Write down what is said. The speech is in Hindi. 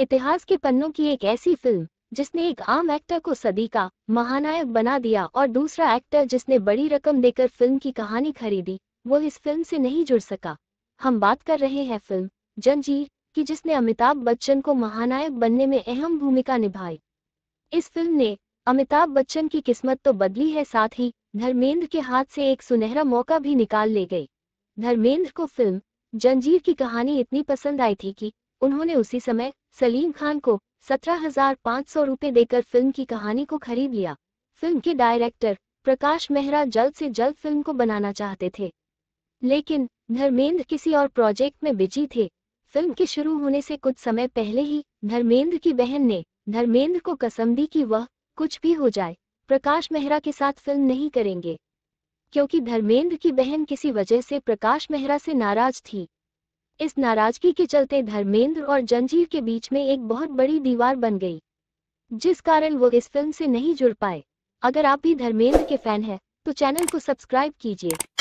इतिहास के पन्नों की एक ऐसी फिल्म जिसने एक आम एक्टर को सदी का महानायक बना दिया और दूसरा एक्टर जिसने बड़ी रकम देकर फिल्म की कहानी खरीदी वो इस फिल्म से नहीं जुड़ सका हम बात कर रहे हैं फिल्म जंजीर की जिसने अमिताभ बच्चन को महानायक बनने में अहम भूमिका निभाई इस फिल्म ने अमिताभ बच्चन की किस्मत तो बदली है साथ ही धर्मेंद्र के हाथ से एक सुनहरा मौका भी निकाल ले गई धर्मेंद्र को फिल्म जंजीर की कहानी इतनी पसंद आई थी कि उन्होंने उसी समय सलीम खान को सत्रह हजार पाँच सौ रूपए देकर फिल्म की कहानी को खरीद लिया फिल्म के डायरेक्टर प्रकाश मेहरा जल्द से जल्द फिल्म को बनाना चाहते थे लेकिन धर्मेंद्र किसी और प्रोजेक्ट में बिजी थे फिल्म के शुरू होने से कुछ समय पहले ही धर्मेंद्र की बहन ने धर्मेंद्र को कसम दी कि वह कुछ भी हो जाए प्रकाश मेहरा के साथ फिल्म नहीं करेंगे क्योंकि धर्मेंद्र की बहन किसी वजह से प्रकाश मेहरा से नाराज थी इस नाराजगी के चलते धर्मेंद्र और जंजीर के बीच में एक बहुत बड़ी दीवार बन गई जिस कारण वो इस फिल्म से नहीं जुड़ पाए अगर आप भी धर्मेंद्र के फैन हैं तो चैनल को सब्सक्राइब कीजिए